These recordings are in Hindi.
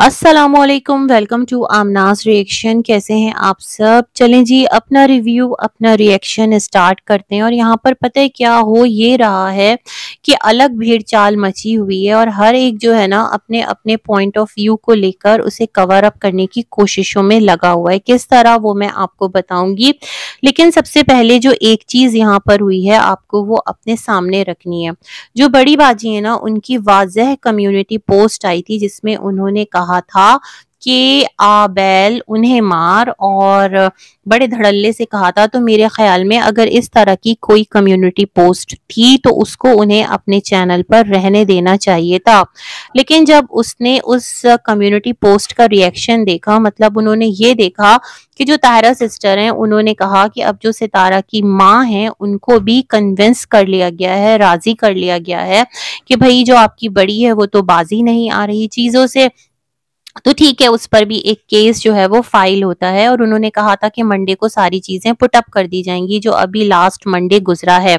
अस्सलाम वालेकुम वेलकम टू आमनाज रिएक्शन कैसे हैं आप सब चलें जी अपना रिव्यू अपना रिएक्शन स्टार्ट करते हैं और यहाँ पर पता है क्या हो ये रहा है कि अलग भीड़ चाल मची हुई है और हर एक जो है ना अपने अपने पॉइंट ऑफ व्यू को लेकर उसे कवर अप करने की कोशिशों में लगा हुआ है किस तरह वो मैं आपको बताऊंगी लेकिन सबसे पहले जो एक चीज़ यहाँ पर हुई है आपको वो अपने सामने रखनी है जो बड़ी बाजी है ना उनकी वाजह कम्युनिटी पोस्ट आई थी जिसमें उन्होंने कहा कहा था कि आबेल उन्हें मार और बड़े धड़ल्ले से कहा था तो मेरे ख्याल में अगर इस तरह की कोई कम्युनिटी पोस्ट थी तो उसको उन्हें अपने चैनल पर रहने देना चाहिए था लेकिन जब उसने उस कम्युनिटी पोस्ट का रिएक्शन देखा मतलब उन्होंने ये देखा कि जो तारा सिस्टर हैं उन्होंने कहा कि अब जो सितारा की माँ हैं उनको भी कन्विंस कर लिया गया है राजी कर लिया गया है कि भाई जो आपकी बड़ी है वो तो बाजी नहीं आ रही चीज़ों से तो ठीक है उस पर भी एक केस जो है वो फाइल होता है और उन्होंने कहा था कि मंडे को सारी चीजें पुटअप कर दी जाएंगी जो अभी लास्ट मंडे गुजरा है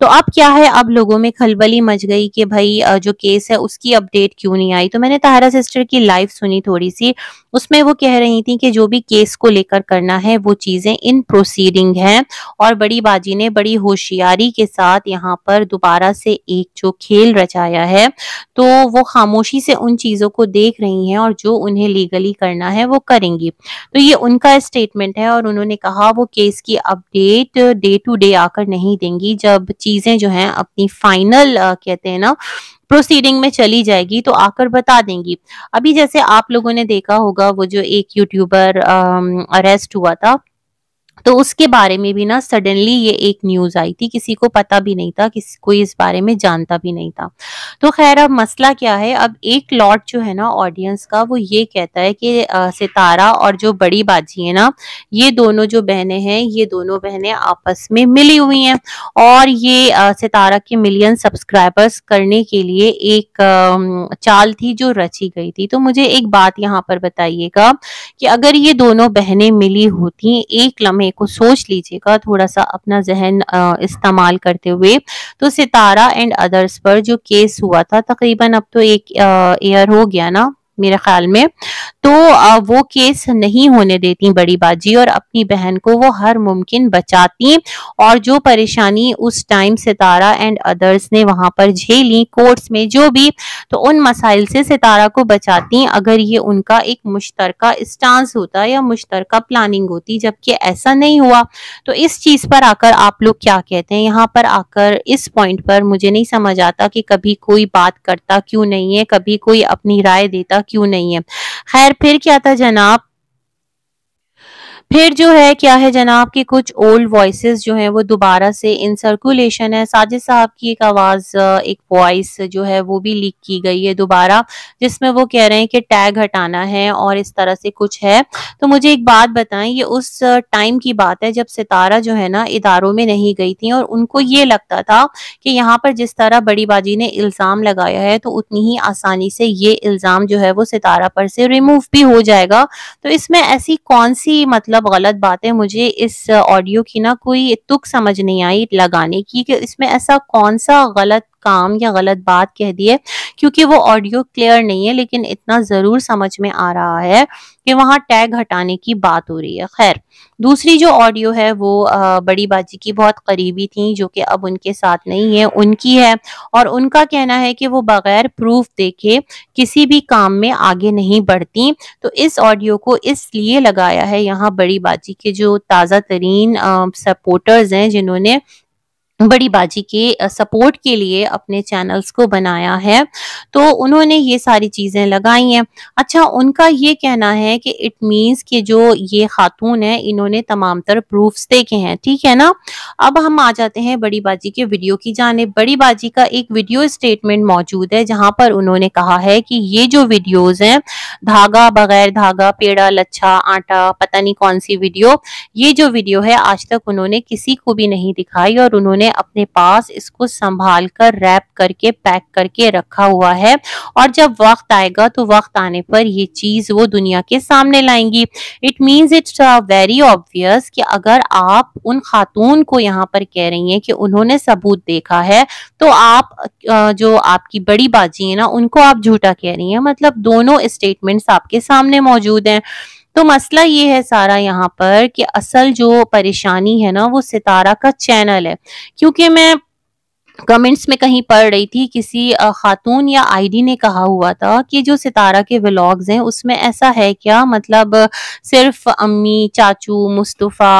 तो अब क्या है अब लोगों में खलबली मच गई कि भाई जो केस है उसकी अपडेट क्यों नहीं आई तो मैंने तारा सिस्टर की लाइव सुनी थोड़ी सी उसमें वो कह रही थी कि जो भी केस को लेकर करना है वो चीजें इन प्रोसीडिंग हैं और बड़ी बाजी ने बड़ी होशियारी के साथ यहाँ पर दोबारा से एक जो खेल रचाया है तो वो खामोशी से उन चीजों को देख रही हैं और जो उन्हें लीगली करना है वो करेंगी तो ये उनका स्टेटमेंट है और उन्होंने कहा वो केस की अपडेट डे टू डे आकर नहीं देंगी जब चीजें जो हैं अपनी फाइनल कहते हैं ना प्रोसीडिंग में चली जाएगी तो आकर बता देंगी अभी जैसे आप लोगों ने देखा होगा वो जो एक यूट्यूबर अरेस्ट हुआ था तो उसके बारे में भी ना सडनली ये एक न्यूज आई थी किसी को पता भी नहीं था किसी कोई इस बारे में जानता भी नहीं था तो खैर अब मसला क्या है अब एक लॉट जो है ना ऑडियंस का वो ये कहता है कि सितारा और जो बड़ी बाजी है ना ये दोनों जो बहने हैं ये दोनों बहने आपस में मिली हुई हैं और ये सितारा के मिलियन सब्सक्राइबर्स करने के लिए एक चाल थी जो रची गई थी तो मुझे एक बात यहाँ पर बताइएगा कि अगर ये दोनों बहनें मिली होती एक लम्हे को सोच लीजिएगा थोड़ा सा अपना जहन इस्तेमाल करते हुए तो सितारा एंड अदर्स पर जो केस हुआ था तकरीबन अब तो एक ईयर हो गया ना मेरे ख्याल में तो वो केस नहीं होने देती बड़ी बाजी और अपनी बहन को वो हर मुमकिन बचाती और जो परेशानी उस टाइम सितारा एंड अदर्स ने वहां पर झेली कोर्ट्स में जो भी तो उन मसाइल से सितारा को बचाती अगर ये उनका एक मुश्तरका स्टांस होता या मुश्तर प्लानिंग होती जबकि ऐसा नहीं हुआ तो इस चीज़ पर आकर आप लोग क्या कहते हैं यहाँ पर आकर इस पॉइंट पर मुझे नहीं समझ आता कि कभी कोई बात करता क्यों नहीं है कभी कोई अपनी राय देता क्यों नहीं है खैर फिर क्या था जनाब फिर जो है क्या है जनाब की कुछ ओल्ड वॉइसेस जो हैं वो दोबारा से इन सर्कुलेशन है साजिद साहब की एक आवाज एक वॉइस जो है वो भी लीक की गई है दोबारा जिसमें वो कह रहे हैं कि टैग हटाना है और इस तरह से कुछ है तो मुझे एक बात बताएं ये उस टाइम की बात है जब सितारा जो है ना इदारों में नहीं गई थी और उनको ये लगता था कि यहाँ पर जिस तरह बड़ी बाजी ने इल्जाम लगाया है तो उतनी ही आसानी से ये इल्जाम जो है वो सितारा पर से रिमूव भी हो जाएगा तो इसमें ऐसी कौन सी मतलब सब गलत बात है मुझे इस ऑडियो uh, की ना कोई तुक समझ नहीं आई लगाने की कि इसमें ऐसा कौन सा गलत काम या गलत बात कह दी है क्योंकि वो ऑडियो क्लियर नहीं है लेकिन इतना ज़रूर समझ में आ रहा है कि वहाँ टैग हटाने की बात हो रही है खैर दूसरी जो ऑडियो है वो आ, बड़ी बाजी की बहुत करीबी थी जो कि अब उनके साथ नहीं है उनकी है और उनका कहना है कि वो बगैर प्रूफ देखे किसी भी काम में आगे नहीं बढ़ती तो इस ऑडियो को इसलिए लगाया है यहाँ बड़ी बाजी के जो ताज़ा तरीन सपोर्टर्स हैं जिन्होंने बड़ी बाजी के सपोर्ट के लिए अपने चैनल्स को बनाया है तो उन्होंने ये सारी चीज़ें लगाई हैं अच्छा उनका ये कहना है कि इट मींस कि जो ये खातून है इन्होंने तमाम तर प्रूफ्स देखे हैं ठीक है ना अब हम आ जाते हैं बड़ी बाजी के वीडियो की जाने बड़ी बाजी का एक वीडियो स्टेटमेंट मौजूद है जहां पर उन्होंने कहा है कि ये जो वीडियोज़ हैं धागा बगैर धागा पेड़ा लच्छा आटा पता नहीं कौन सी वीडियो ये जो वीडियो है आज तक उन्होंने किसी को भी नहीं दिखाई और उन्होंने मैंने अपने पास इसको संभाल कर रैप करके पैक करके रखा हुआ है और जब वक्त आएगा तो वक्त आने पर ये चीज़ वो दुनिया के सामने लाएंगी it means it's very obvious कि अगर आप उन खातून को यहाँ पर कह रही हैं कि उन्होंने सबूत देखा है तो आप uh, जो आपकी बड़ी बाजी है ना उनको आप झूठा कह रही हैं मतलब दोनों स्टेटमेंट्स आपके सामने मौजूद हैं तो मसला ये है सारा यहाँ पर कि असल जो परेशानी है ना वो सितारा का चैनल है क्योंकि मैं कमेंट्स में कहीं पढ़ रही थी किसी खातून या आईडी ने कहा हुआ था कि जो सितारा के व्लॉग्स हैं उसमें ऐसा है क्या मतलब सिर्फ अम्मी चाचू मुस्तफ़ा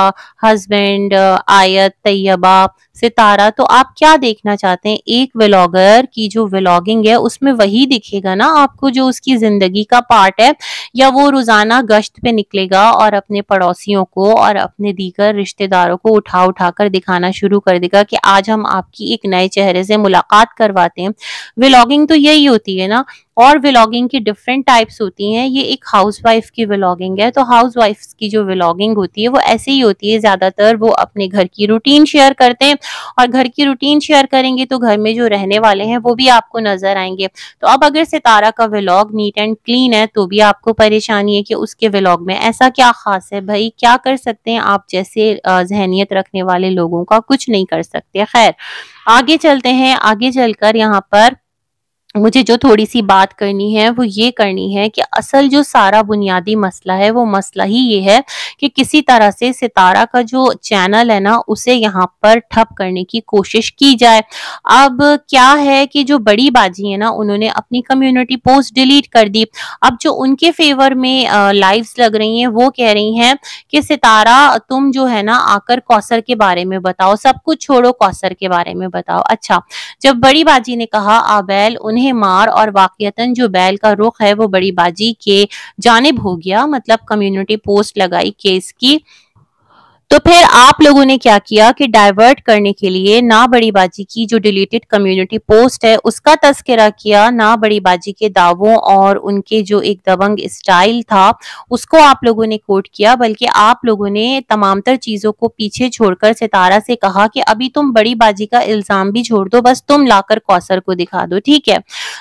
हस्बैंड आयत तैयबा सितारा तो आप क्या देखना चाहते हैं एक व्लॉगर की जो व्लॉगिंग है उसमें वही दिखेगा ना आपको जो उसकी जिंदगी का पार्ट है या वो रोजाना गश्त पे निकलेगा और अपने पड़ोसियों को और अपने दीगर रिश्तेदारों को उठा उठा कर दिखाना शुरू कर देगा कि आज हम आपकी एक नए चेहरे से मुलाकात करवाते हैं व्लॉगिंग तो यही होती है ना और व्लॉगिंग की डिफरेंट टाइप्स होती हैं ये एक हाउसवाइफ की व्लॉगिंग है तो हाउसवाइफ की जो व्लॉगिंग होती है वो ऐसे ही होती है ज़्यादातर वो अपने घर की रूटीन शेयर करते हैं और घर की रूटीन शेयर करेंगे तो घर में जो रहने वाले हैं वो भी आपको नज़र आएंगे तो अब अगर सितारा का व्लॉग नीट एंड क्लीन है तो भी आपको परेशानी है कि उसके व्लॉग में ऐसा क्या खास है भाई क्या कर सकते हैं आप जैसे जहनीत रखने वाले लोगों का कुछ नहीं कर सकते खैर आगे चलते हैं आगे चलकर यहाँ पर मुझे जो थोड़ी सी बात करनी है वो ये करनी है कि असल जो सारा बुनियादी मसला है वो मसला ही ये है कि किसी तरह से सितारा का जो चैनल है ना उसे यहाँ पर ठप करने की कोशिश की जाए अब क्या है कि जो बड़ी बाजी है ना उन्होंने अपनी कम्युनिटी पोस्ट डिलीट कर दी अब जो उनके फेवर में लाइव्स लग रही हैं वो कह रही हैं कि सितारा तुम जो है ना आकर कौसर के बारे में बताओ सब कुछ छोड़ो कौसर के बारे में बताओ अच्छा जब बड़ी बाजी ने कहा आबैल उन्हें उन्हें मार और वाकता जो बैल का रुख है वो बड़ी बाजी के जानब हो गया मतलब कम्युनिटी पोस्ट लगाई केस की तो फिर आप लोगों ने क्या किया कि डाइवर्ट करने के लिए ना बड़ीबाजी की जो डिलीटेड कम्युनिटी पोस्ट है उसका तस्करा किया ना बड़ीबाजी के दावों और उनके जो एक दबंग स्टाइल था उसको आप लोगों ने कोट किया बल्कि आप लोगों ने तमाम तर चीजों को पीछे छोड़कर सितारा से कहा कि अभी तुम बड़ी बाजी का इल्जाम भी छोड़ दो बस तुम लाकर कौसर को दिखा दो ठीक है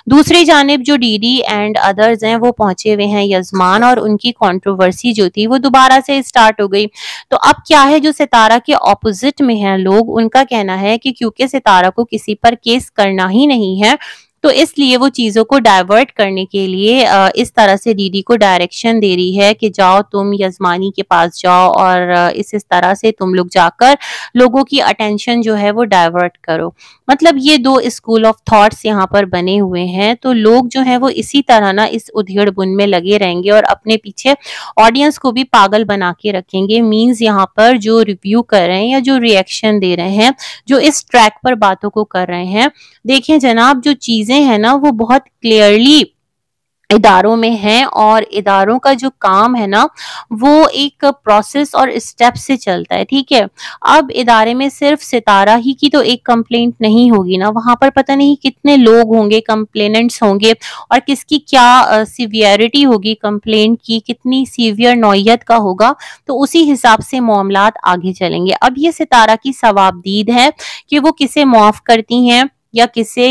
दूसरी जानब जो डीडी एंड अदर्स हैं वो पहुंचे हुए हैं यजमान और उनकी कंट्रोवर्सी जो थी वो दोबारा से स्टार्ट हो गई तो अब क्या है जो सितारा के ऑपोजिट में है लोग उनका कहना है कि क्योंकि सितारा को किसी पर केस करना ही नहीं है तो इसलिए वो चीज़ों को डाइवर्ट करने के लिए इस तरह से दीदी को डायरेक्शन दे रही है कि जाओ तुम यजमानी के पास जाओ और इस इस तरह से तुम लोग जाकर लोगों की अटेंशन जो है वो डाइवर्ट करो मतलब ये दो स्कूल ऑफ थॉट्स यहाँ पर बने हुए हैं तो लोग जो है वो इसी तरह ना इस उधेड़ बुन में लगे रहेंगे और अपने पीछे ऑडियंस को भी पागल बना के रखेंगे मीन्स यहाँ पर जो रिव्यू कर रहे हैं या जो रिएक्शन दे रहे हैं जो इस ट्रैक पर बातों को कर रहे हैं देखें जनाब जो चीजें चीज़ें हैं ना वो बहुत क्लियरली इदारों में हैं और इदारों का जो काम है ना वो एक प्रोसेस और स्टेप से चलता है ठीक है अब इदारे में सिर्फ सितारा ही की तो एक कंप्लेंट नहीं होगी ना वहां पर पता नहीं कितने लोग होंगे कंप्लेनेंट्स होंगे और किसकी क्या सीवियरिटी होगी कंप्लेंट की कितनी सीवियर नोयत का होगा तो उसी हिसाब से मामला आगे चलेंगे अब ये सितारा की सवाबदीद है कि वो किसे माफ़ करती हैं या किसे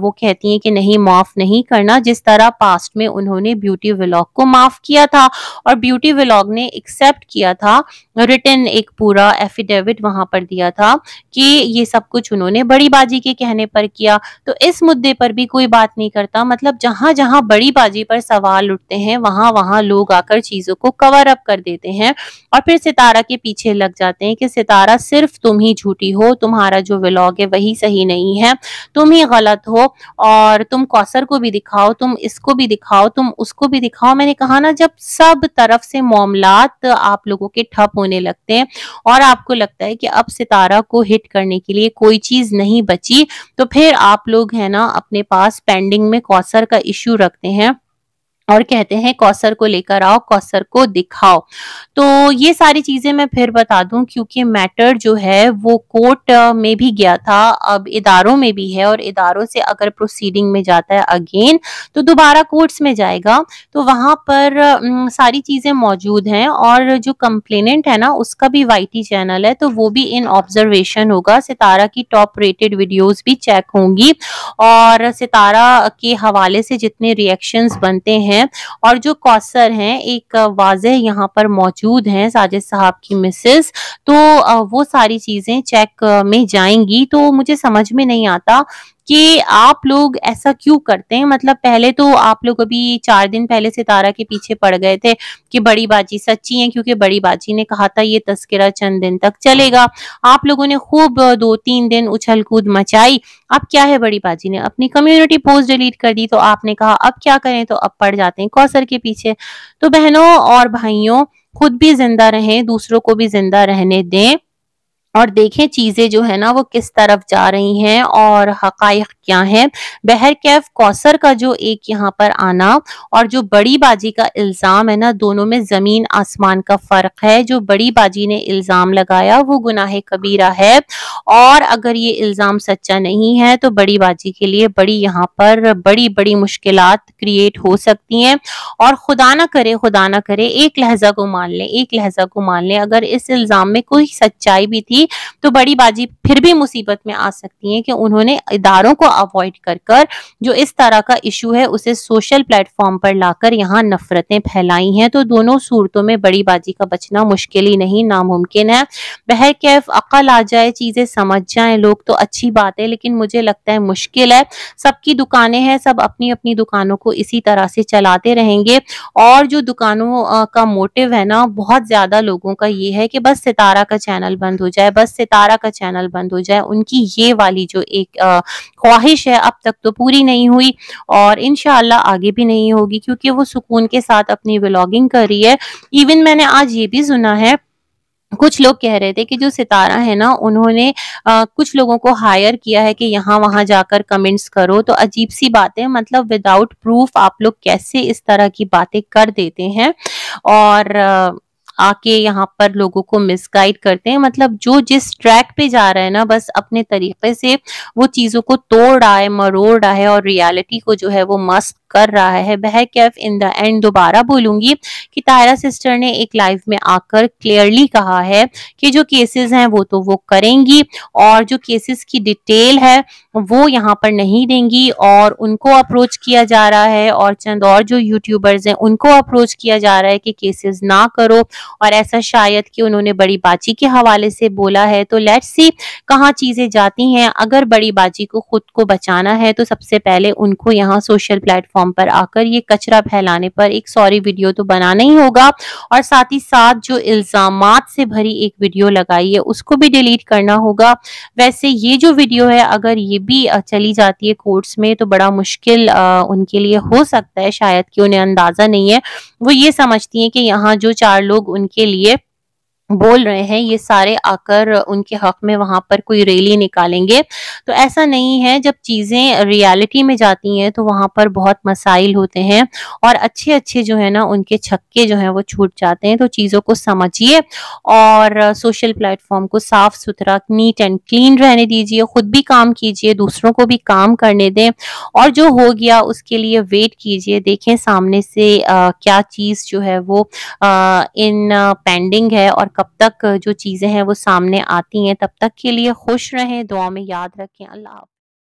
वो कहती हैं कि नहीं माफ नहीं करना जिस तरह पास्ट में उन्होंने ब्यूटी व्लॉग को माफ किया था और ब्यूटी व्लॉग ने एक्सेप्ट किया था रिटर्न एक पूरा एफिडेविट वहां पर दिया था कि ये सब कुछ उन्होंने बड़ी बाजी के कहने पर किया तो इस मुद्दे पर भी कोई बात नहीं करता मतलब जहां जहां बड़ी बाजी पर सवाल उठते हैं वहां वहां लोग आकर चीजों को कवर अप कर देते हैं और फिर सितारा के पीछे लग जाते हैं कि सितारा सिर्फ तुम ही झूठी हो तुम्हारा जो व्लॉग है वही सही नहीं है तुम ही गलत हो और तुम कौसर को भी दिखाओ तुम इसको भी दिखाओ तुम उसको भी दिखाओ मैंने कहा ना जब सब तरफ से मामलात आप लोगों के ठप होने लगते हैं और आपको लगता है कि अब सितारा को हिट करने के लिए कोई चीज नहीं बची तो फिर आप लोग है ना अपने पास पेंडिंग में कौसर का इश्यू रखते हैं और कहते हैं कौसर को लेकर आओ कौसर को दिखाओ तो ये सारी चीजें मैं फिर बता दूं क्योंकि मैटर जो है वो कोर्ट में भी गया था अब इदारों में भी है और इदारों से अगर प्रोसीडिंग में जाता है अगेन तो दोबारा कोर्ट्स में जाएगा तो वहां पर सारी चीजें मौजूद हैं और जो कंप्लेनेंट है ना उसका भी वाई चैनल है तो वो भी इन ऑब्जर्वेशन होगा सितारा की टॉप रेटेड वीडियोज़ भी चेक होंगी और सितारा के हवाले से जितने रिएक्शन बनते हैं हैं और जो कौसर हैं एक वाजह यहाँ पर मौजूद हैं साजिद साहब की मिसेस तो वो सारी चीज़ें चेक में जाएंगी तो मुझे समझ में नहीं आता कि आप लोग ऐसा क्यों करते हैं मतलब पहले तो आप लोग अभी चार दिन पहले सितारा के पीछे पड़ गए थे कि बड़ी बाजी सच्ची है क्योंकि बड़ी बाजी ने कहा था ये तस्करा चंद दिन तक चलेगा आप लोगों ने खूब दो तीन दिन उछल कूद मचाई अब क्या है बड़ी बाजी ने अपनी कम्युनिटी पोस्ट डिलीट कर दी तो आपने कहा अब क्या करें तो अब पड़ जाते हैं कौसर के पीछे तो बहनों और भाइयों खुद भी जिंदा रहें दूसरों को भी जिंदा रहने दें और देखें चीज़ें जो है ना वो किस तरफ जा रही हैं और हक क्या हैं बहर कैफ कौसर का जो एक यहाँ पर आना और जो बड़ी बाजी का इल्ज़ाम है ना दोनों में ज़मीन आसमान का फ़र्क है जो बड़ी बाजी ने इल्ज़ाम लगाया वो गुनाह कबीरा है और अगर ये इल्ज़ाम सच्चा नहीं है तो बड़ी बाजी के लिए बड़ी यहाँ पर बड़ी बड़ी मुश्किल क्रिएट हो सकती हैं और खुदा ना करे खुदा ना करे एक लहजा को मान लें एक लहजा को मान लें अगर इस इल्ज़ाम में कोई सच्चाई भी थी जाएगी तो बड़ी बाजी फिर भी मुसीबत में आ सकती है कि उन्होंने इदारों को अवॉइड कर कर जो इस तरह का इशू है उसे सोशल प्लेटफॉर्म पर लाकर यहाँ नफरतें फैलाई हैं तो दोनों सूरतों में बड़ी बाजी का बचना मुश्किल ही नहीं नामुमकिन है बहर कैफ अकल आ जाए चीज़ें समझ जाए लोग तो अच्छी बात है लेकिन मुझे लगता है मुश्किल है सबकी दुकानें हैं सब अपनी अपनी दुकानों को इसी तरह से चलाते रहेंगे और जो दुकानों का मोटिव है ना बहुत ज़्यादा लोगों का ये है कि बस सितारा का चैनल बंद हो जाए जाए बस सितारा का चैनल बंद हो जाए उनकी ये वाली जो एक ख्वाहिश है अब तक तो पूरी नहीं हुई और इन आगे भी नहीं होगी क्योंकि वो सुकून के साथ अपनी व्लॉगिंग कर रही है इवन मैंने आज ये भी सुना है कुछ लोग कह रहे थे कि जो सितारा है ना उन्होंने आ, कुछ लोगों को हायर किया है कि यहाँ वहां जाकर कमेंट्स करो तो अजीब सी बातें मतलब विदाउट प्रूफ आप लोग कैसे इस तरह की बातें कर देते हैं और आ, आके यहाँ पर लोगों को मिसगाइड करते हैं मतलब जो जिस ट्रैक पे जा रहा है ना बस अपने तरीके से वो चीजों को तोड़ रहा है मरोड़ रहा है और रियलिटी को जो है वो मस्त कर रहा है बह कैफ इन द एंड दोबारा बोलूंगी कि तायरा सिस्टर ने एक लाइव में आकर क्लियरली कहा है कि जो केसेस हैं वो तो वो करेंगी और जो केसेस की डिटेल है वो यहाँ पर नहीं देंगी और उनको अप्रोच किया जा रहा है और चंद और जो यूट्यूबर्स हैं उनको अप्रोच किया जा रहा है कि केसेस ना करो और ऐसा शायद कि उन्होंने बड़ी बाजी के हवाले से बोला है तो लेट्स सी कहाँ चीज़ें जाती हैं अगर बड़ी बाजी को खुद को बचाना है तो सबसे पहले उनको यहाँ सोशल प्लेटफॉर्म पर आकर ये कचरा फैलाने पर एक सॉरी वीडियो तो बनाना ही होगा और साथ ही साथ जो इल्ज़ाम से भरी एक वीडियो लगाई है उसको भी डिलीट करना होगा वैसे ये जो वीडियो है अगर ये भी चली जाती है कोर्ट्स में तो बड़ा मुश्किल उनके लिए हो सकता है शायद कि उन्हें अंदाज़ा नहीं है वो ये समझती हैं कि यहाँ जो चार लोग उनके लिए बोल रहे हैं ये सारे आकर उनके हक में वहां पर कोई रैली निकालेंगे तो ऐसा नहीं है जब चीज़ें रियलिटी में जाती हैं तो वहां पर बहुत मसाइल होते हैं और अच्छे अच्छे जो है ना उनके छक्के जो हैं वो छूट जाते हैं तो चीज़ों को समझिए और सोशल प्लेटफॉर्म को साफ सुथरा नीट एंड क्लीन रहने दीजिए खुद भी काम कीजिए दूसरों को भी काम करने दें और जो हो गया उसके लिए वेट कीजिए देखें सामने से आ, क्या चीज़ जो है वो आ, इन पेंडिंग है और कब तक जो चीज़ें हैं वो सामने आती हैं तब तक के लिए खुश रहें दुआ में याद रखें अल्लाह